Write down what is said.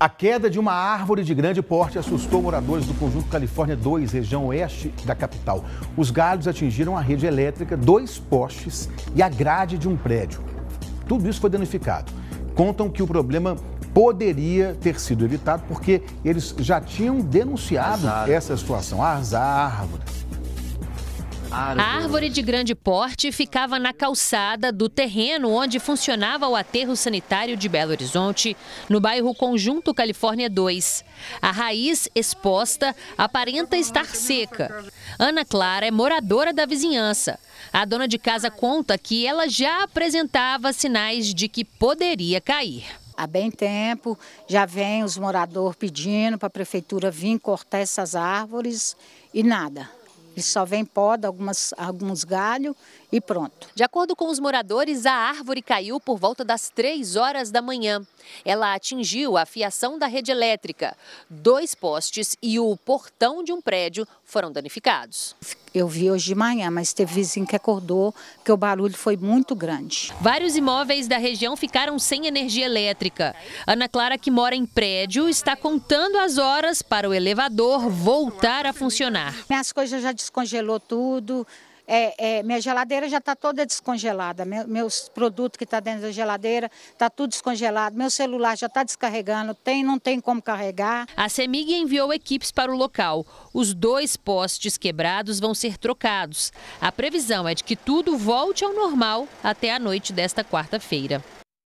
A queda de uma árvore de grande porte assustou moradores do conjunto Califórnia 2, região oeste da capital. Os galhos atingiram a rede elétrica, dois postes e a grade de um prédio. Tudo isso foi danificado. Contam que o problema poderia ter sido evitado porque eles já tinham denunciado Exato. essa situação, as árvores. Árvore. A árvore de grande porte ficava na calçada do terreno onde funcionava o aterro sanitário de Belo Horizonte, no bairro Conjunto Califórnia 2. A raiz exposta aparenta estar seca. Ana Clara é moradora da vizinhança. A dona de casa conta que ela já apresentava sinais de que poderia cair. Há bem tempo já vem os moradores pedindo para a prefeitura vir cortar essas árvores e nada. Ele só vem poda, algumas, alguns galhos e pronto. De acordo com os moradores, a árvore caiu por volta das 3 horas da manhã. Ela atingiu a fiação da rede elétrica. Dois postes e o portão de um prédio foram danificados. Eu vi hoje de manhã, mas teve vizinho que acordou, que o barulho foi muito grande. Vários imóveis da região ficaram sem energia elétrica. Ana Clara, que mora em prédio, está contando as horas para o elevador voltar a funcionar. Minhas coisas já descongelou tudo, é, é, minha geladeira já está toda descongelada, meu, meus produtos que estão tá dentro da geladeira está tudo descongelado, meu celular já está descarregando, tem, não tem como carregar. A CEMIG enviou equipes para o local. Os dois postes quebrados vão ser trocados. A previsão é de que tudo volte ao normal até a noite desta quarta-feira.